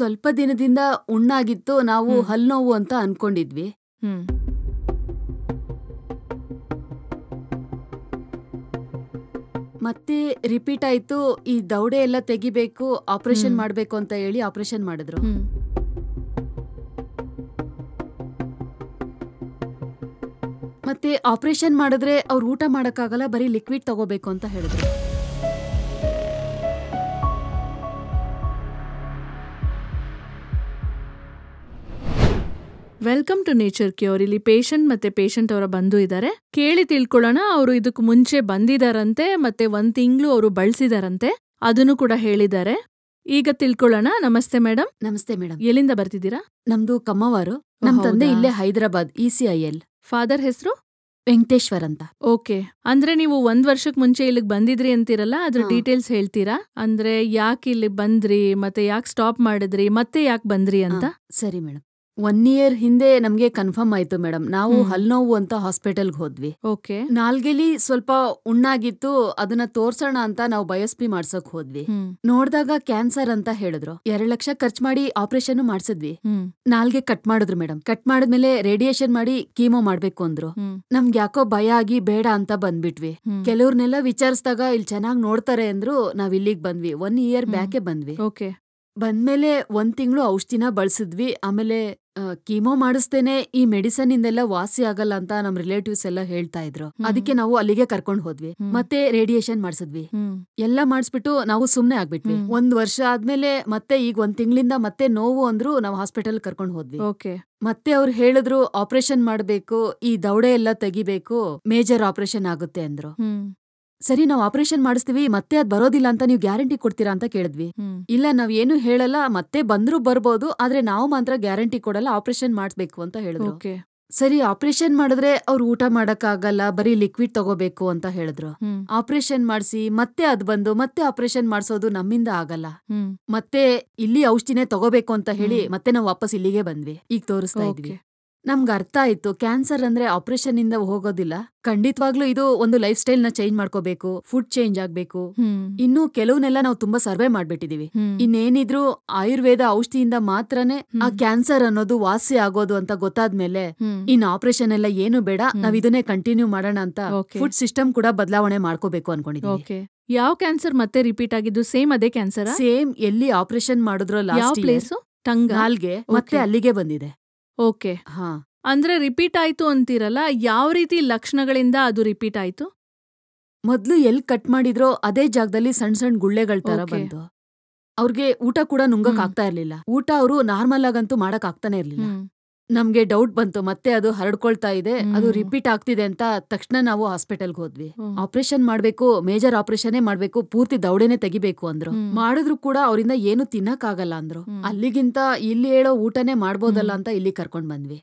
ಸ್ವಲ್ಪ ದಿನದಿಂದ ಉಣ್ಣಾಗಿತ್ತು ನಾವು ಹಲ್ನೋವು ನೋವು ಅಂತ ಅನ್ಕೊಂಡಿದ್ವಿ ಮತ್ತೆ ರಿಪೀಟ್ ಆಯ್ತು ಈ ದೌಡೆ ಎಲ್ಲ ತೆಗಿಬೇಕು ಆಪರೇಷನ್ ಮಾಡ್ಬೇಕು ಅಂತ ಹೇಳಿ ಆಪರೇಷನ್ ಮಾಡಿದ್ರು ಮತ್ತೆ ಆಪರೇಷನ್ ಮಾಡಿದ್ರೆ ಅವ್ರು ಊಟ ಮಾಡೋಕ್ಕಾಗಲ್ಲ ಬರೀ ಲಿಕ್ವಿಡ್ ತಗೋಬೇಕು ಅಂತ ಹೇಳಿದ್ರು ವೆಲ್ಕಮ್ ಟು ನೇಚರ್ ಕ್ಯೂರ್ ಇಲ್ಲಿ ಪೇಷಂಟ್ ಮತ್ತೆ ಪೇಷಂಟ್ ಅವರ ಬಂದು ಇದ್ದಾರೆ ಕೇಳಿ ತಿಳ್ಕೊಳ್ಳೋಣ ಅವರು ಇದಕ್ಕೆ ಮುಂಚೆ ಬಂದಿದಾರಂತೆ ಮತ್ತೆ ಒಂದ್ ತಿಂಗಳು ಅವರು ಬಳಸಿದಾರಂತೆ ಅದನ್ನು ಕೂಡ ಹೇಳಿದ್ದಾರೆ ಈಗ ತಿಳ್ಕೊಳ್ಳೋಣ ನಮಸ್ತೆ ಮೇಡಮ್ ನಮಸ್ತೆ ಮೇಡಮ್ ಎಲ್ಲಿಂದ ಬರ್ತಿದ್ದೀರಾ ನಮ್ದು ಕಮ್ಮವಾರು ನಮ್ ತಂದೆ ಇಲ್ಲೇ ಹೈದರಾಬಾದ್ ಐ ಎಲ್ ಫಾದರ್ ಹೆಸರು ವೆಂಕಟೇಶ್ವರ್ ಅಂತ ಓಕೆ ಅಂದ್ರೆ ನೀವು ಒಂದ್ ವರ್ಷಕ್ ಮುಂಚೆ ಇಲ್ಲಿಗೆ ಬಂದಿದ್ರಿ ಅಂತೀರಲ್ಲ ಅದ್ರ ಡೀಟೇಲ್ಸ್ ಹೇಳ್ತೀರಾ ಅಂದ್ರೆ ಯಾಕೆ ಇಲ್ಲಿ ಬಂದ್ರಿ ಮತ್ತೆ ಯಾಕೆ ಸ್ಟಾಪ್ ಮಾಡಿದ್ರಿ ಮತ್ತೆ ಯಾಕೆ ಬಂದ್ರಿ ಅಂತ ಸರಿ ಮೇಡಮ್ ಒನ್ ಇಯರ್ ಹಿಂದೆ ನಮ್ಗೆ ಕನ್ಫರ್ಮ್ ಆಯ್ತು ಮೇಡಮ್ ನಾವು ಹಲ್ನೋವು ಅಂತ ಹಾಸ್ಪಿಟಲ್ಗೆ ಹೋದ್ವಿ ಓಕೆ ನಾಲ್ಗೆಲಿ ಸ್ವಲ್ಪ ಉಣ್ಣಾಗಿತ್ತು ಅದನ್ನ ತೋರ್ಸೋಣ ಅಂತ ನಾವು ಬಯೋಸ್ಪಿ ಮಾಡ್ಸಕ್ ಹೋದ್ವಿ ನೋಡಿದಾಗ ಕ್ಯಾನ್ಸರ್ ಅಂತ ಹೇಳಿದ್ರು ಎರಡ್ ಲಕ್ಷ ಖರ್ಚು ಮಾಡಿ ಆಪರೇಷನ್ ಮಾಡ್ಸಿದ್ವಿ ನಾಲ್ಗೆ ಕಟ್ ಮಾಡಿದ್ರು ಮೇಡಮ್ ಕಟ್ ಮಾಡಿದ್ಮೇಲೆ ರೇಡಿಯೇಷನ್ ಮಾಡಿ ಕೀಮೋ ಮಾಡ್ಬೇಕು ಅಂದ್ರು ನಮ್ಗೆ ಯಾಕೋ ಭಯ ಆಗಿ ಬೇಡ ಅಂತ ಬಂದ್ಬಿಟ್ವಿ ಕೆಲವ್ರನ್ನೆಲ್ಲ ವಿಚಾರಿಸಿದಾಗ ಇಲ್ಲಿ ಚೆನ್ನಾಗಿ ನೋಡ್ತಾರೆ ಅಂದ್ರು ನಾವ್ ಇಲ್ಲಿಗೆ ಬಂದ್ವಿ ಒನ್ ಇಯರ್ ಬ್ಯಾಕೆ ಬಂದ್ವಿ ಓಕೆ ಬಂದ್ಮೇಲೆ ಒಂದ್ ತಿಂಗಳು ಔಷಧಿನ ಬಳಸಿದ್ವಿ ಆಮೇಲೆ ಕೀಮೋ ಮಾಡಿಸ್ತೇನೆ ಈ ಮೆಡಿಸನ್ ಇಂದೆಲ್ಲ ವಾಸಿ ಆಗಲ್ಲ ಅಂತ ನಮ್ ರಿಲೇಟಿವ್ಸ್ ಎಲ್ಲ ಹೇಳ್ತಾ ಇದ್ರು ಅದಕ್ಕೆ ನಾವು ಅಲ್ಲಿಗೆ ಕರ್ಕೊಂಡ್ ಹೋದ್ವಿ ಮತ್ತೆ ರೇಡಿಯೇಷನ್ ಮಾಡಿಸಿದ್ವಿ ಎಲ್ಲ ಮಾಡಿಸ್ಬಿಟ್ಟು ನಾವು ಸುಮ್ನೆ ಆಗ್ಬಿಟ್ವಿ ಒಂದ್ ವರ್ಷ ಆದ್ಮೇಲೆ ಮತ್ತೆ ಈಗ ಒಂದ್ ತಿಂಗಳಿಂದ ಮತ್ತೆ ನೋವು ಅಂದ್ರು ನಾವು ಹಾಸ್ಪಿಟಲ್ ಕರ್ಕೊಂಡ್ ಹೋದ್ವಿ ಮತ್ತೆ ಅವ್ರು ಹೇಳಿದ್ರು ಆಪರೇಷನ್ ಮಾಡ್ಬೇಕು ಈ ದೌಡೆ ಎಲ್ಲ ತೆಗಿಬೇಕು ಮೇಜರ್ ಆಪರೇಷನ್ ಆಗುತ್ತೆ ಅಂದ್ರು ಸರಿ ನಾವು ಆಪರೇಷನ್ ಮಾಡಿಸ್ತೀವಿ ಮತ್ತೆ ಅದ್ ಬರೋದಿಲ್ಲ ಅಂತ ನೀವು ಗ್ಯಾರಂಟಿ ಕೊಡ್ತೀರಾ ಅಂತ ಕೇಳಿದ್ವಿ ಇಲ್ಲ ನಾವ್ ಏನು ಹೇಳಲ್ಲ ಮತ್ತೆ ಬಂದ್ರು ಬರ್ಬೋದು ಆದ್ರೆ ನಾವು ಮಾತ್ರ ಗ್ಯಾರಂಟಿ ಕೊಡಲ್ಲ ಆಪರೇಷನ್ ಮಾಡಿಸ್ಬೇಕು ಅಂತ ಹೇಳಿದ್ರು ಸರಿ ಆಪರೇಷನ್ ಮಾಡಿದ್ರೆ ಅವ್ರು ಊಟ ಮಾಡಕ್ ಆಗಲ್ಲ ಬರೀ ಲಿಕ್ವಿಡ್ ತಗೋಬೇಕು ಅಂತ ಹೇಳಿದ್ರು ಆಪರೇಷನ್ ಮಾಡಿಸಿ ಮತ್ತೆ ಅದ್ ಬಂದು ಮತ್ತೆ ಆಪರೇಷನ್ ಮಾಡಿಸೋದು ನಮ್ಮಿಂದ ಆಗಲ್ಲ ಮತ್ತೆ ಇಲ್ಲಿ ಔಷಧಿನೇ ತಗೋಬೇಕು ಅಂತ ಹೇಳಿ ಮತ್ತೆ ನಾವು ವಾಪಸ್ ಇಲ್ಲಿಗೆ ಬಂದ್ವಿ ಈಗ ತೋರಿಸ್ತಾ ಇದ್ವಿ ನಮ್ಗೆ ಅರ್ಥ ಆಯ್ತು ಕ್ಯಾನ್ಸರ್ ಅಂದ್ರೆ ಆಪರೇಷನ್ ಇಂದ ಹೋಗೋದಿಲ್ಲ ಖಂಡಿತವಾಗ್ಲೂ ಇದು ಒಂದು ಲೈಫ್ ಸ್ಟೈಲ್ ನ ಚೇಂಜ್ ಮಾಡ್ಕೋಬೇಕು ಫುಡ್ ಚೇಂಜ್ ಆಗ್ಬೇಕು ಇನ್ನು ಕೆಲವನ್ನೆಲ್ಲ ನಾವು ತುಂಬಾ ಸರ್ವೆ ಮಾಡ್ಬಿಟ್ಟಿದೀವಿ ಇನ್ನೇನಿದ್ರು ಆಯುರ್ವೇದ ಔಷಧಿಯಿಂದ ಮಾತ್ರನೇ ಆ ಕ್ಯಾನ್ಸರ್ ಅನ್ನೋದು ವಾಸಿ ಆಗೋದು ಅಂತ ಗೊತ್ತಾದ್ಮೇಲೆ ಇನ್ ಆಪರೇಷನ್ ಎಲ್ಲ ಏನು ಬೇಡ ನಾವ್ ಇದನ್ನೇ ಕಂಟಿನ್ಯೂ ಮಾಡೋಣ ಅಂತ ಫುಡ್ ಸಿಸ್ಟಮ್ ಕೂಡ ಬದಲಾವಣೆ ಮಾಡ್ಕೋಬೇಕು ಅನ್ಕೊಂಡಿದ್ದೀವಿ ಯಾವ ಕ್ಯಾನ್ಸರ್ ಮತ್ತೆ ರಿಪೀಟ್ ಆಗಿದ್ದು ಸೇಮ್ ಅದೇ ಕ್ಯಾನ್ಸರ್ ಸೇಮ್ ಎಲ್ಲಿ ಆಪರೇಷನ್ ಮಾಡಿದ್ರು ಲಾಸ್ಟ್ ಪ್ಲೇಸ್ ಮತ್ತೆ ಅಲ್ಲಿಗೆ ಬಂದಿದೆ ಓಕೆ ಹಾ ಅಂದ್ರೆ ರಿಪೀಟ್ ಆಯ್ತು ಅಂತೀರಲ್ಲ ಯಾವ ರೀತಿ ಲಕ್ಷಣಗಳಿಂದ ಅದು ರಿಪೀಟ್ ಆಯ್ತು ಮೊದ್ಲು ಎಲ್ಲಿ ಕಟ್ ಮಾಡಿದ್ರೋ ಅದೇ ಜಾಗದಲ್ಲಿ ಸಣ್ಣ ಸಣ್ಣ ಗುಳ್ಳೆಗಳ ತರ ಬಂತು ಅವ್ರಿಗೆ ಊಟ ಕೂಡ ನುಂಗಕ್ ಆಗ್ತಾ ಇರ್ಲಿಲ್ಲ ಊಟ ಅವರು ನಾರ್ಮಲ್ ಆಗಂತೂ ಮಾಡಕ್ ಆಗ್ತಾನೆ ಇರ್ಲಿಲ್ಲ ನಮ್ಗೆ ಡೌಟ್ ಬಂತು ಮತ್ತೆ ಅದು ಹರಡ್ಕೊಳ್ತಾ ಇದೆ ಅದು ರಿಪೀಟ್ ಆಗ್ತಿದೆ ಅಂತ ತಕ್ಷಣ ನಾವು ಹಾಸ್ಪಿಟಲ್ಗೆ ಹೋದ್ವಿ ಆಪರೇಷನ್ ಮಾಡ್ಬೇಕು ಮೇಜರ್ ಆಪರೇಷನ್ನೇ ಮಾಡ್ಬೇಕು ಪೂರ್ತಿ ದೌಡೆನೆ ತೆಗಿಬೇಕು ಅಂದ್ರು ಮಾಡಿದ್ರು ಕೂಡ ಅವರಿಂದ ಏನು ತಿನ್ನಕ್ಕಾಗಲ್ಲ ಅಂದ್ರು ಅಲ್ಲಿಗಿಂತ ಇಲ್ಲಿ ಹೇಳೋ ಊಟನೇ ಮಾಡ್ಬೋದಲ್ಲ ಅಂತ ಇಲ್ಲಿ ಕರ್ಕೊಂಡ್ ಬಂದ್ವಿ